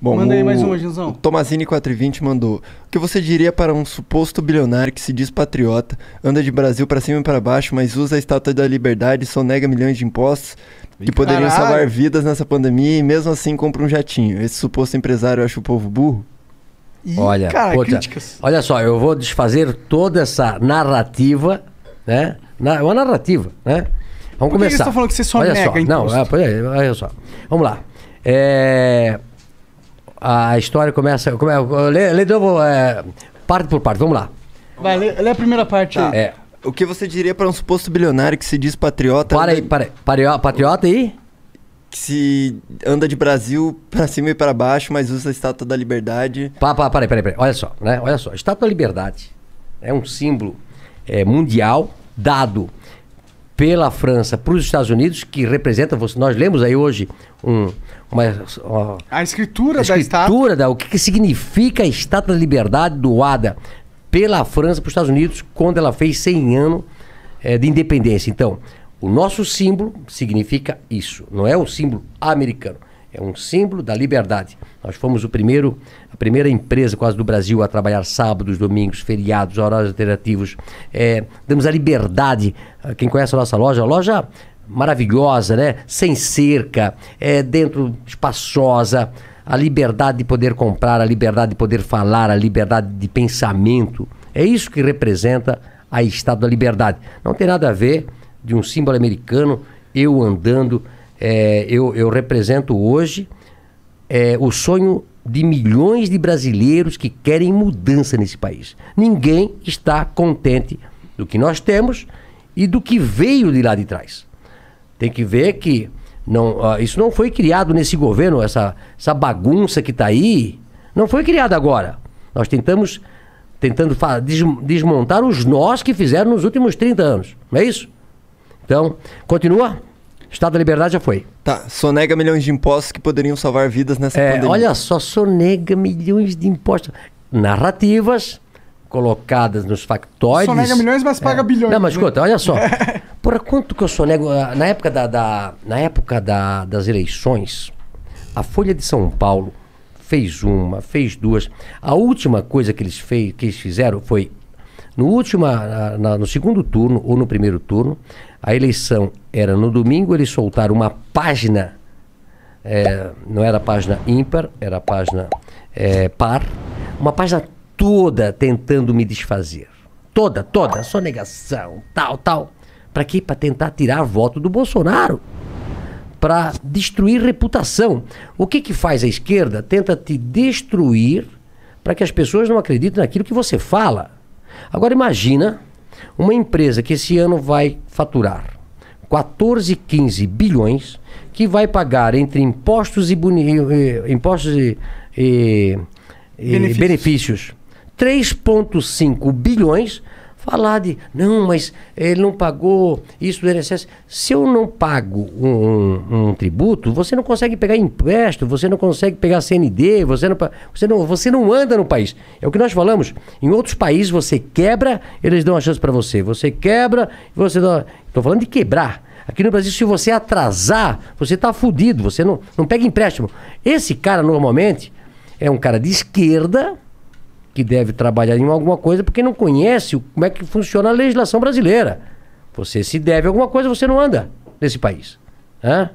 Bom, Manda aí mais uma, Ginzão. Tomazini 420 mandou. O que você diria para um suposto bilionário que se diz patriota, anda de Brasil para cima e para baixo, mas usa a estátua da liberdade e sonega milhões de impostos que poderiam Caralho. salvar vidas nessa pandemia e mesmo assim compra um jatinho? Esse suposto empresário acha o povo burro? Ih, olha, cara, olha só, eu vou desfazer toda essa narrativa, né? Na, é uma narrativa, né? Vamos Por que começar. você está falando que você só olha nega só. É, imposto? Não, olha só. Vamos lá. É a história começa. Como é, lê, lê de novo, é, parte por parte, vamos lá. Vai, lê, lê a primeira parte tá. aí. É. O que você diria para um suposto bilionário que se diz patriota? Para aí, para, para, patriota aí? Que se anda de Brasil para cima e para baixo, mas usa a estátua da liberdade. Pá, pá, para aí, para aí, para aí. Olha só, né? Olha só. estátua da liberdade é um símbolo é, mundial dado pela França para os Estados Unidos, que representa, nós lemos aí hoje um, uma, uma, a escritura, a escritura da, da o que, que, significa a estátua da liberdade doada pela França para os Estados Unidos quando ela fez 100 anos é, de independência. Então, o nosso símbolo significa isso, não é o símbolo americano. É um símbolo da liberdade. Nós fomos o primeiro, a primeira empresa quase do Brasil a trabalhar sábados, domingos, feriados, horários alternativos. É, damos a liberdade. Quem conhece a nossa loja, a loja maravilhosa, né? Sem cerca, é, dentro espaçosa, a liberdade de poder comprar, a liberdade de poder falar, a liberdade de pensamento. É isso que representa a Estado da Liberdade. Não tem nada a ver de um símbolo americano eu andando é, eu, eu represento hoje é, o sonho de milhões de brasileiros que querem mudança nesse país. Ninguém está contente do que nós temos e do que veio de lá de trás. Tem que ver que não, uh, isso não foi criado nesse governo, essa, essa bagunça que está aí, não foi criada agora. Nós tentamos tentando desmontar os nós que fizeram nos últimos 30 anos, não é isso? Então, continua. Estado da Liberdade já foi. Tá, sonega milhões de impostos que poderiam salvar vidas nessa é, pandemia. Olha só, sonega milhões de impostos. Narrativas colocadas nos factóides... Sonega milhões, mas paga é. bilhões. Não, mas né? escuta, olha só. Por quanto que eu sonego... Ah, na época, da, da na época da, das eleições, a Folha de São Paulo fez uma, fez duas. A última coisa que eles, fez, que eles fizeram foi... No, última, ah, na, no segundo turno ou no primeiro turno, a eleição era no domingo, eles soltaram uma página, é, não era página ímpar, era página é, par, uma página toda tentando me desfazer. Toda, toda, só negação, tal, tal. Para quê? Para tentar tirar voto do Bolsonaro. Para destruir reputação. O que, que faz a esquerda? Tenta te destruir para que as pessoas não acreditem naquilo que você fala. Agora imagina uma empresa que esse ano vai faturar 14, 15 bilhões, que vai pagar entre impostos e, eh, eh, impostos e, e, benefícios, benefícios 3,5 bilhões falar de, não, mas ele não pagou isso do INSS. Se eu não pago um, um, um tributo, você não consegue pegar empréstimo, você não consegue pegar CND, você não, você, não, você não anda no país. É o que nós falamos. Em outros países você quebra, eles dão a chance para você. Você quebra, você dá... Estou falando de quebrar. Aqui no Brasil, se você atrasar, você está fudido, você não, não pega empréstimo. Esse cara, normalmente, é um cara de esquerda que deve trabalhar em alguma coisa porque não conhece como é que funciona a legislação brasileira. Você se deve alguma coisa, você não anda nesse país. Né?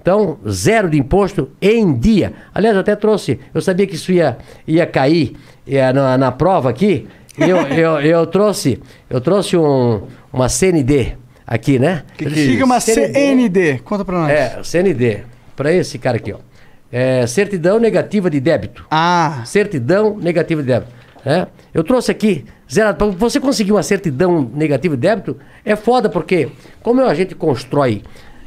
Então, zero de imposto em dia. Aliás, eu até trouxe, eu sabia que isso ia, ia cair ia na, na prova aqui. Eu, eu, eu trouxe, eu trouxe um, uma CND aqui, né? Que que uma CND. CND. Conta para nós. É, CND. Para esse cara aqui, ó. É, certidão negativa de débito. Ah. Certidão negativa de débito. É? Eu trouxe aqui, zerado, para você conseguir uma certidão negativa de débito, é foda, porque como a gente constrói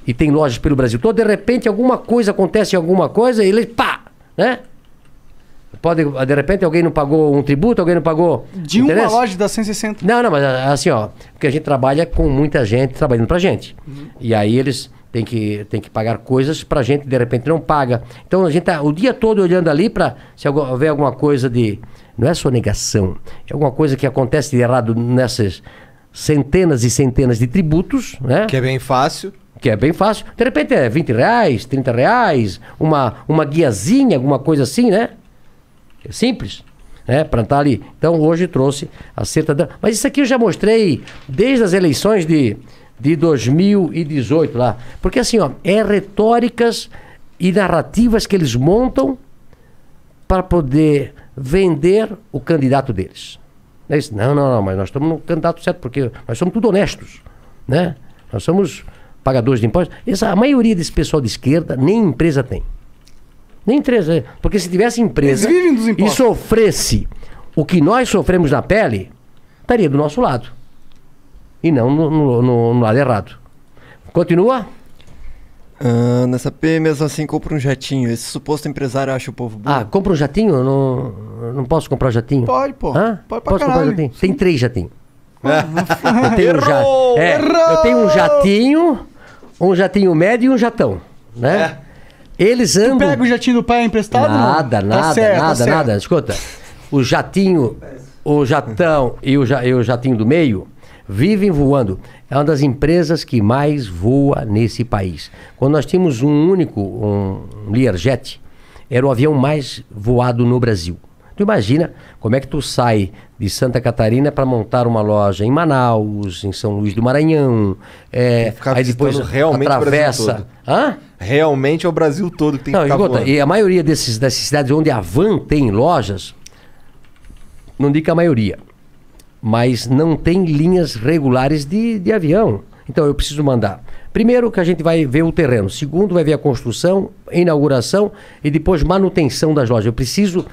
e tem lojas pelo Brasil todo, de repente alguma coisa acontece, alguma coisa, e ele, pá, né? Pode, de repente alguém não pagou um tributo, alguém não pagou. De uma loja da 160. Não, não, mas assim, ó, porque a gente trabalha com muita gente trabalhando pra gente. Uhum. E aí eles tem que, tem que pagar coisas para gente de repente não paga. Então a gente tá o dia todo olhando ali para se houver alguma coisa de não é só é alguma coisa que acontece de errado nessas centenas e centenas de tributos, né? Que é bem fácil. Que é bem fácil. De repente é 20 reais, 30 reais, uma, uma guiazinha, alguma coisa assim, né? É simples, né? Para estar ali. Então hoje trouxe a certa. Mas isso aqui eu já mostrei desde as eleições de de 2018 lá. Porque assim, ó, é retóricas e narrativas que eles montam para poder vender o candidato deles. É isso não, não, não, mas nós estamos no candidato certo, porque nós somos tudo honestos, né? Nós somos pagadores de impostos. Essa, a maioria desse pessoal de esquerda nem empresa tem. Nem empresa. Né? Porque se tivesse empresa e sofresse o que nós sofremos na pele, estaria do nosso lado e não no, no, no, lado errado. Continua? Ah, nessa P mesmo assim compra um jatinho. Esse suposto empresário acha o povo bom. Ah, compra um jatinho? Não, não posso comprar jatinho? Pode, pô. Hã? Pode pra posso comprar um jatinho? Tem três jatinhos. Ah, eu, tenho um ja... Errou! é, Errou! eu tenho um jatinho, um jatinho médio e um jatão. Né? É. Eles andam. Tu pega o jatinho do pai emprestado? Nada, nada, Tá certo, tá nada, nada. Escuta, o jatinho, o jatão e o, ja- e o jatinho do meio, vivem voando. É uma das empresas que mais voa nesse país. Quando nós tínhamos um único, um Learjet, era o avião mais voado no Brasil. Tu imagina como é que tu sai de Santa Catarina para montar uma loja em Manaus, em São Luís do Maranhão, é, aí depois realmente atravessa. Hã? Realmente é o Brasil todo que tem não, que ficar escuta, E a maioria desses, dessas cidades onde a Van tem lojas, não digo a maioria, mas não tem linhas regulares de, de avião. Então eu preciso mandar. Primeiro que a gente vai ver o terreno, segundo vai ver a construção, inauguração e depois manutenção das lojas. Eu preciso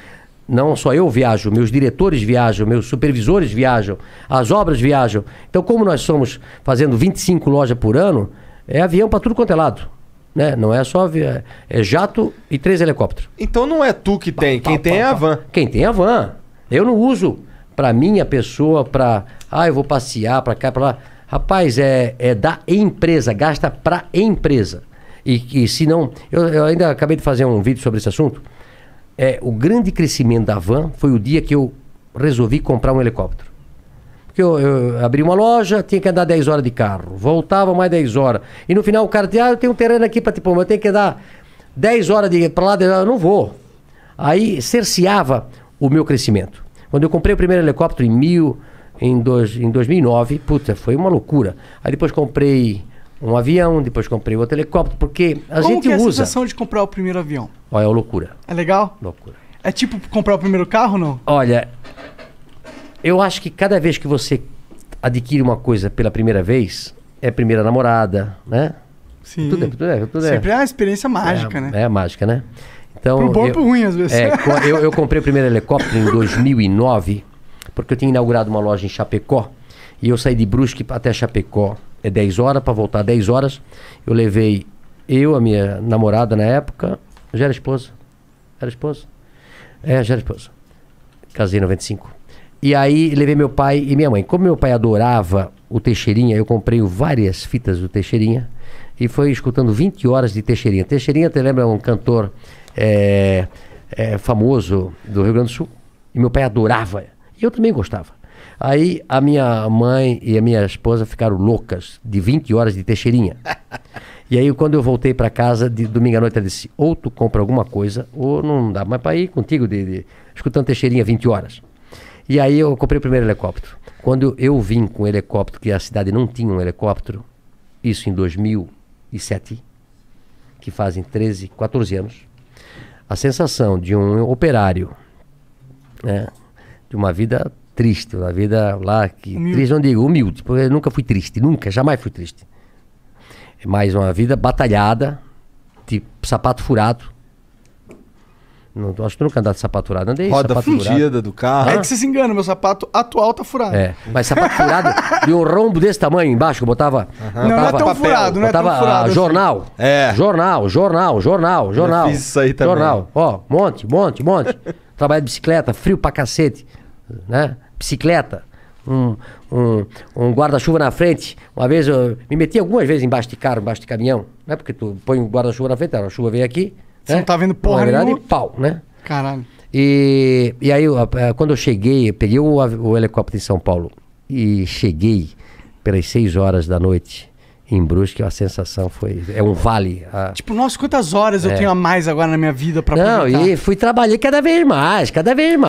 não só eu viajo, meus diretores viajam, meus supervisores viajam, as obras viajam. Então, como nós somos fazendo 25 lojas por ano, é avião para tudo quanto é lado. Né? Não é só avião, é jato e três helicópteros. Então não é tu que tem, pá, quem pá, tem é pá, é a van. Quem tem é a van. Eu não uso para mim a pessoa para ah eu vou passear para cá para lá rapaz é é da empresa gasta para empresa e que se não eu, eu, ainda acabei de fazer um vídeo sobre esse assunto é o grande crescimento da van foi o dia que eu resolvi comprar um helicóptero porque eu, eu abri uma loja tinha que andar 10 horas de carro voltava mais 10 horas e no final o cara dizia, ah, eu tenho um terreno aqui para tipo eu tenho que andar 10 horas de para lá 10 horas, eu não vou aí cerceava o meu crescimento quando eu comprei o primeiro helicóptero em mil, em, dois, em 2009, puta, foi uma loucura. Aí depois comprei um avião, depois comprei outro helicóptero, porque a Como gente que é usa. a sensação de comprar o primeiro avião? Olha, é loucura. É legal? Loucura. É tipo comprar o primeiro carro, não? Olha, eu acho que cada vez que você adquire uma coisa pela primeira vez, é primeira namorada, né? Sim. Tudo é, tudo é, tudo é. Sempre é uma experiência mágica, é, né? É mágica, né? Então, pro bom eu, pro ruim, às vezes. É, eu, eu comprei o primeiro helicóptero em 2009, porque eu tinha inaugurado uma loja em Chapecó. E eu saí de Brusque até Chapecó, é 10 horas, para voltar 10 horas. Eu levei eu, a minha namorada na época, já era esposa. Era esposa? É, já era esposa. Casei em 95. E aí levei meu pai e minha mãe. Como meu pai adorava o Teixeirinha, eu comprei várias fitas do Teixeirinha e foi escutando 20 horas de Teixeirinha. Teixeirinha, te lembra, é um cantor é, é, famoso do Rio Grande do Sul. E meu pai adorava. E eu também gostava. Aí a minha mãe e a minha esposa ficaram loucas de 20 horas de Teixeirinha. E aí, quando eu voltei para casa, de domingo à noite, ela disse: ou tu compra alguma coisa, ou não dá mais para ir contigo, de, de, escutando Teixeirinha 20 horas. E aí, eu comprei o primeiro helicóptero. Quando eu vim com o helicóptero, que a cidade não tinha um helicóptero, isso em 2007, que fazem 13, 14 anos, a sensação de um operário, né? de uma vida triste, uma vida lá que humilde. triste, não digo humilde, porque eu nunca fui triste, nunca, jamais fui triste. É Mas uma vida batalhada, de tipo sapato furado, não, acho que nunca andar de sapato furado. Andei Roda sapato furado. do carro. É que vocês enganam, meu sapato atual tá furado. É, mas sapato furado e um rombo desse tamanho embaixo que eu botava. botava não, não é tão papel, furado, não é tão ah, furado. Assim. jornal. Assim. É. Jornal, jornal, jornal, jornal. Eu fiz isso aí também. Jornal. Ó, monte, monte, monte. Trabalho de bicicleta, frio pra cacete. Né? Bicicleta um, um, um guarda-chuva na frente. Uma vez eu me meti algumas vezes embaixo de carro, embaixo de caminhão. Não é porque tu põe um guarda-chuva na frente, a chuva veio aqui, você não tá vendo é porra não, nenhuma. de pau, né? Caralho. E, e aí, é, quando eu cheguei, eu peguei o, o helicóptero em São Paulo e cheguei pelas 6 horas da noite em Brusque, a sensação foi. É um vale. A... Tipo, nossa, quantas horas é. eu tenho a mais agora na minha vida para Não, e fui trabalhar cada vez mais, cada vez mais.